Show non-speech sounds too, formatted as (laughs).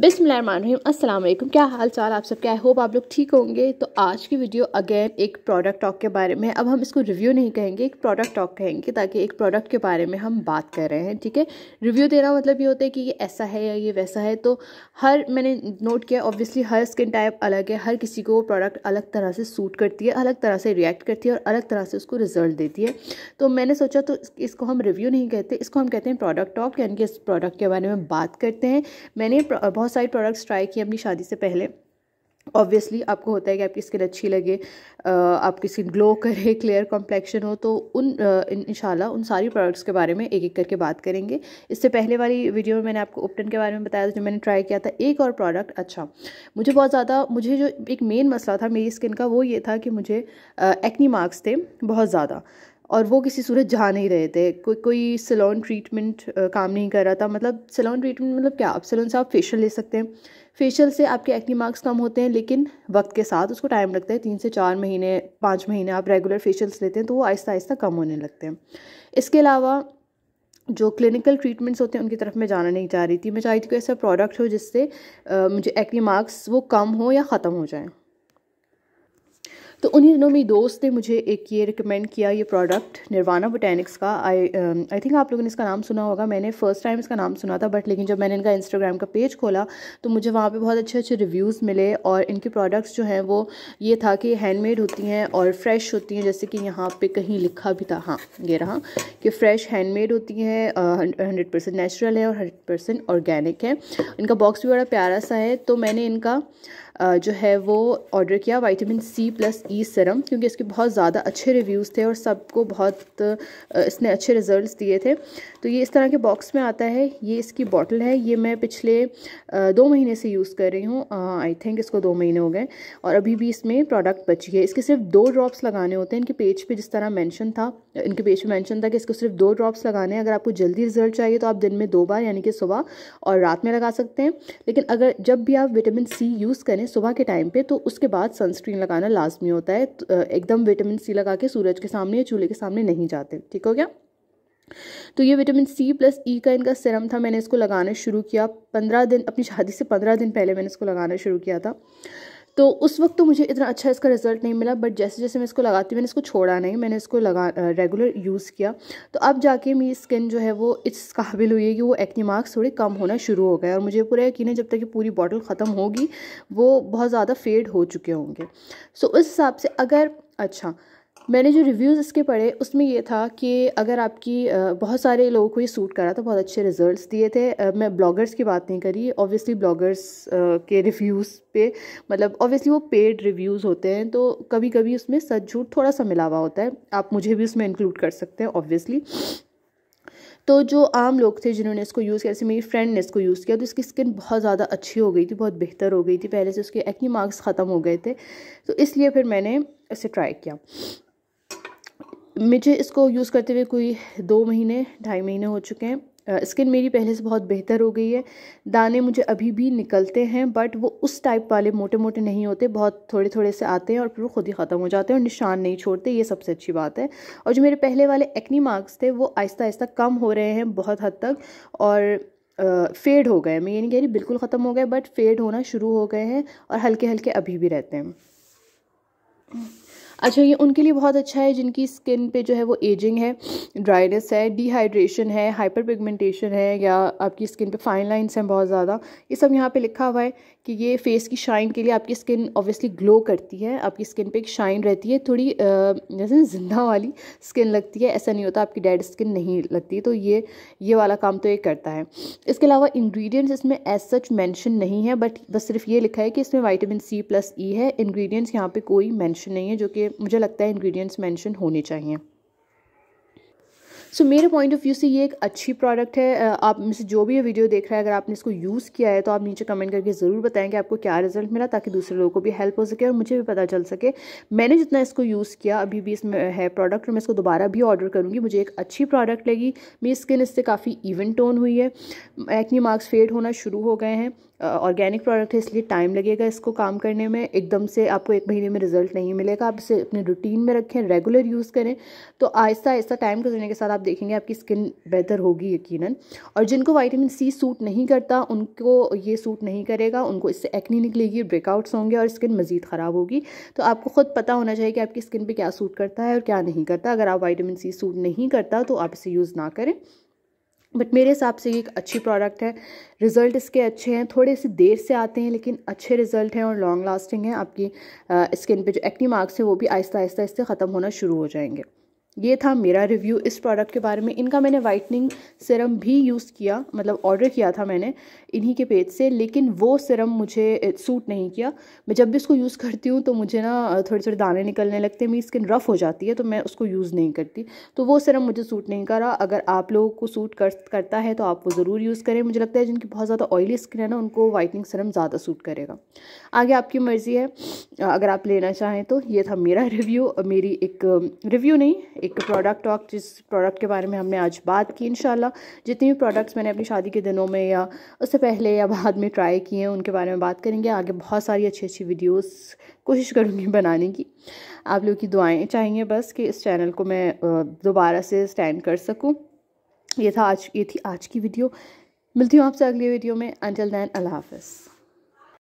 बिसमीम वालेकुम क्या हाल चाल आप सब क्या होप आप लोग ठीक होंगे तो आज की वीडियो अगेन एक प्रोडक्ट टॉक के बारे में अब हम इसको रिव्यू नहीं कहेंगे एक प्रोडक्ट टॉक कहेंगे ताकि एक प्रोडक्ट के बारे में हम बात कर रहे हैं ठीक है रिव्यू देना मतलब ये होता है कि ये ऐसा है या ये वैसा है तो हर मैंने नोट किया ऑब्वियसली हर स्किन टाइप अलग है हर किसी को वो प्रोडक्ट अलग तरह से सूट करती है अलग तरह से रिएक्ट करती है और अलग तरह से उसको रिजल्ट देती है तो मैंने सोचा तो इसको हम रिव्यू नहीं कहते इसको हम कहते हैं प्रोडक्ट टॉक यानी कि इस प्रोडक्ट के बारे में बात करते हैं मैंने बहुत बहुत सारे प्रोडक्ट्स ट्राई किए अपनी शादी से पहले ऑब्वियसली आपको होता है कि आपकी स्किन अच्छी लगे आपकी स्किन ग्लो (laughs) करे क्लियर कॉम्प्लेक्शन हो तो उन इन उन सारी प्रोडक्ट्स के बारे में एक एक करके बात करेंगे इससे पहले वाली वीडियो में मैंने आपको ओप्टन के बारे में बताया था जो मैंने ट्राई किया था एक और प्रोडक्ट अच्छा मुझे बहुत ज़्यादा मुझे जो एक मेन मसला था मेरी स्किन का वो ये था कि मुझे एक्नी मार्क्स थे बहुत ज़्यादा और वो किसी सूरत जा नहीं रहे थे कोई कोई सलोन ट्रीटमेंट काम नहीं कर रहा था मतलब सलोन ट्रीटमेंट मतलब क्या आप सलोन से आप फेशियल ले सकते हैं फेशियल से आपके एक्नी मार्क्स कम होते हैं लेकिन वक्त के साथ उसको टाइम लगता है तीन से चार महीने पाँच महीने आप रेगुलर फेशियल्स लेते हैं तो वो आहिस्ता आहिस्ता कम होने लगते हैं इसके अलावा जो क्लिनिकल ट्रीटमेंट्स होते हैं उनकी तरफ मैं जाना नहीं चाह रही थी मैं चाह रही थी कोई ऐसा प्रोडक्ट हो जिससे मुझे एक्नी मार्क्स वो कम हो या ख़त्म हो जाएँ तो उन्हीं दिनों मेरी दोस्त ने मुझे एक ये रिकमेंड किया ये प्रोडक्ट निर्वाणा बोटैनिक्स का आई आई थिंक आप लोगों ने इसका नाम सुना होगा मैंने फ़र्स्ट टाइम इसका नाम सुना था बट लेकिन जब मैंने इनका इंस्टाग्राम का पेज खोला तो मुझे वहाँ पर बहुत अच्छे अच्छे रिव्यूज़ मिले और इनके प्रोडक्ट्स जो हैं वो ये था कि हैंडमेड होती हैं और फ्रेश होती हैं जैसे कि यहाँ पर कहीं लिखा भी था हाँ ये रहा कि फ़्रेश हैंडमेड होती हैं हंड्रेड परसेंट नेचुरल है और हंड्रेड परसेंट ऑर्गेनिक है इनका बॉक्स भी बड़ा प्यारा सा है तो मैंने इनका जो है वो ऑर्डर किया वाइटामिन सी प्लस ई सरम क्योंकि इसके बहुत ज़्यादा अच्छे रिव्यूज़ थे और सबको बहुत इसने अच्छे रिज़ल्ट दिए थे तो ये इस तरह के बॉक्स में आता है ये इसकी बॉटल है ये मैं पिछले दो महीने से यूज़ कर रही हूँ आई थिंक इसको दो महीने हो गए और अभी भी इसमें प्रोडक्ट बची है इसके सिर्फ दो ड्रॉप्स लगाने होते हैं इनके पेज पे जिस तरह मैंशन था इनके पेज पर मैंशन था कि इसको सिर्फ दो ड्रॉप्स लगाने हैं अगर आपको जल्दी रिजल्ट चाहिए तो आप दिन में दो बार यानी कि सुबह और रात में लगा सकते हैं लेकिन अगर जब भी आप विटामिन सी यूज़ करें हैं सुबह के टाइम पे तो उसके बाद सनस्क्रीन लगाना लाजमी होता है तो, एकदम विटामिन सी लगा के सूरज के सामने या चूल्हे के सामने नहीं जाते ठीक हो गया तो ये विटामिन सी प्लस ई का इनका सिरम था मैंने इसको लगाना शुरू किया पंद्रह दिन अपनी शादी से पंद्रह दिन पहले मैंने इसको लगाना शुरू किया था तो उस वक्त तो मुझे इतना अच्छा इसका रिज़ल्ट नहीं मिला बट जैसे जैसे मैं इसको लगाती हूँ मैंने इसको छोड़ा नहीं मैंने इसको लगा रेगुलर यूज़ किया तो अब जाके मेरी स्किन जो है वो इस काबिल हुई है कि वो एक्नी मार्क्स थोड़े कम होना शुरू हो गए और मुझे पूरा यकीन है जब तक कि पूरी बॉटल ख़त्म होगी वो बहुत ज़्यादा फेड हो चुके होंगे सो so, उस हिसाब से अगर अच्छा मैंने जो रिव्यूज़ इसके पढ़े उसमें ये था कि अगर आपकी बहुत सारे लोगों को ये सूट करा था तो बहुत अच्छे रिजल्ट्स दिए थे मैं ब्लॉगर्स की बात नहीं करी ऑब्वियसली ब्लॉगर्स के रिव्यूज़ पे मतलब ऑब्वियसली वो पेड रिव्यूज़ होते हैं तो कभी कभी उसमें सच झूठ थोड़ा सा मिलावा होता है आप मुझे भी उसमें इंक्लूड कर सकते हैं ऑब्वियसली तो जो आम लोग थे जिन्होंने इसको यूज़ किया जैसे मेरी फ्रेंड ने इसको यूज़ किया तो इसकी स्किन बहुत ज़्यादा अच्छी हो गई थी बहुत बेहतर हो गई थी पहले से उसके एक्नी मार्क्स ख़त्म हो गए थे तो इसलिए फिर मैंने इसे ट्राई किया मुझे इसको यूज़ करते हुए कोई दो महीने ढाई महीने हो चुके हैं स्किन मेरी पहले से बहुत बेहतर हो गई है दाने मुझे अभी भी निकलते हैं बट वो उस टाइप वाले मोटे मोटे नहीं होते बहुत थोड़े थोड़े से आते हैं और फिर वो खुद ही ख़त्म हो जाते हैं और निशान नहीं छोड़ते ये सबसे अच्छी बात है और जो मेरे पहले वाले एक्नी मार्क्स थे वो आहिस्ता आहिस्ता कम हो रहे हैं बहुत हद तक और फेड हो गए मैं ये नहीं कह रही बिल्कुल ख़त्म हो गए बट फेड होना शुरू हो गए हैं और हल्के हल्के अभी भी रहते हैं अच्छा ये उनके लिए बहुत अच्छा है जिनकी स्किन पे जो है वो एजिंग है ड्राइनेस है डिहाइड्रेशन है हाइपर पिगमेंटेशन है या आपकी स्किन पे फाइन लाइन्स हैं बहुत ज़्यादा ये सब यहाँ पे लिखा हुआ है कि ये फेस की शाइन के लिए आपकी स्किन ऑब्वियसली ग्लो करती है आपकी स्किन पे एक शाइन रहती है थोड़ी जैसे जिंदा वाली स्किन लगती है ऐसा नहीं होता आपकी डेड स्किन नहीं लगती तो ये ये वाला काम तो ये करता है इसके अलावा इंग्रेडिएंट्स इसमें एज सच मेंशन नहीं है बट बस सिर्फ ये लिखा है कि इसमें वाइटामिन सी प्लस ई है इंग्रेडिएंट्स यहाँ पर कोई मैंशन नहीं है जो कि मुझे लगता है इंग्रेडिएंट्स मेंशन होने चाहिए सो so, मेरे पॉइंट ऑफ व्यू से ये एक अच्छी प्रोडक्ट है आप में से जो भी ये वीडियो देख रहा है अगर आपने इसको यूज़ किया है तो आप नीचे कमेंट करके ज़रूर बताएं कि आपको क्या रिजल्ट मिला ताकि दूसरे लोगों को भी हेल्प हो सके और मुझे भी पता चल सके मैंने जितना इसको यूज़ किया अभी भी इसमें है प्रोडक्ट और मैं इसको दोबारा भी ऑर्डर करूँगी मुझे एक अच्छी प्रोडक्ट लगी मेरी स्किन इससे काफ़ी इवन टोन हुई है एक्नी मार्क्स फेड होना शुरू हो गए हैं ऑर्गेनिक प्रोडक्ट है इसलिए टाइम लगेगा इसको काम करने में एकदम से आपको एक महीने में रिजल्ट नहीं मिलेगा आप इसे अपने रूटीन में रखें रेगुलर यूज़ करें तो आहिस्ता आहिस्ता टाइम गुजरने के साथ आप देखेंगे आपकी स्किन बेहतर होगी यकीनन और जिनको वाइटामिन सी सूट नहीं करता उनको ये सूट नहीं करेगा उनको इससे एक्नी निकलेगी ब्रेकआउट्स होंगे और स्किन मज़ीद ख़राब होगी तो आपको ख़ुद पता होना चाहिए कि आपकी स्किन पर क्या सूट करता है और क्या नहीं करता अगर आप वाइटामिन सी सूट नहीं करता तो आप इसे यूज़ ना करें बट मेरे हिसाब से ये एक अच्छी प्रोडक्ट है रिज़ल्ट इसके अच्छे हैं थोड़े से देर से आते हैं लेकिन अच्छे रिज़ल्ट हैं और लॉन्ग लास्टिंग हैं आपकी स्किन पे जो एक्टिव मार्क्स हैं वो भी आहिस्ता आहिस्ता आहिस्ता ख़त्म होना शुरू हो जाएंगे ये था मेरा रिव्यू इस प्रोडक्ट के बारे में इनका मैंने वाइटनिंग सिरम भी यूज़ किया मतलब ऑर्डर किया था मैंने इन्हीं के पेज से लेकिन वो सिरम मुझे सूट eh, नहीं किया मैं जब भी इसको यूज़ करती हूँ तो मुझे ना थोड़े थोड़े दाने निकलने लगते हैं मेरी स्किन रफ़ हो जाती है तो मैं उसको यूज़ नहीं करती तो वो सिरम मुझे सूट नहीं करा अगर आप लोगों को सूट कर करता है तो आप वो ज़रूर यूज़ करें मुझे लगता है जिनकी बहुत ज़्यादा ऑयली स्किन है ना उनको वाइटनिंग सिरम ज़्यादा सूट करेगा आगे आपकी मर्ज़ी है अगर आप लेना चाहें तो ये था मेरा रिव्यू (laughs) मेरी एक रिव्यू नहीं एक प्रोडक्ट टॉक जिस प्रोडक्ट के बारे में हमने आज बात की इन जितनी भी प्रोडक्ट्स मैंने अपनी शादी के दिनों में या उससे पहले या बाद में ट्राई किए हैं उनके बारे में बात करेंगे आगे बहुत सारी अच्छी अच्छी वीडियोस कोशिश करूँगी बनाने की आप लोग की दुआएँ चाहिए बस कि इस चैनल को मैं दोबारा से स्टैंड कर सकूँ ये था आज ये थी आज की वीडियो मिलती हूँ आपसे अगली वीडियो में अंटिल दैन अल्लाह हाफ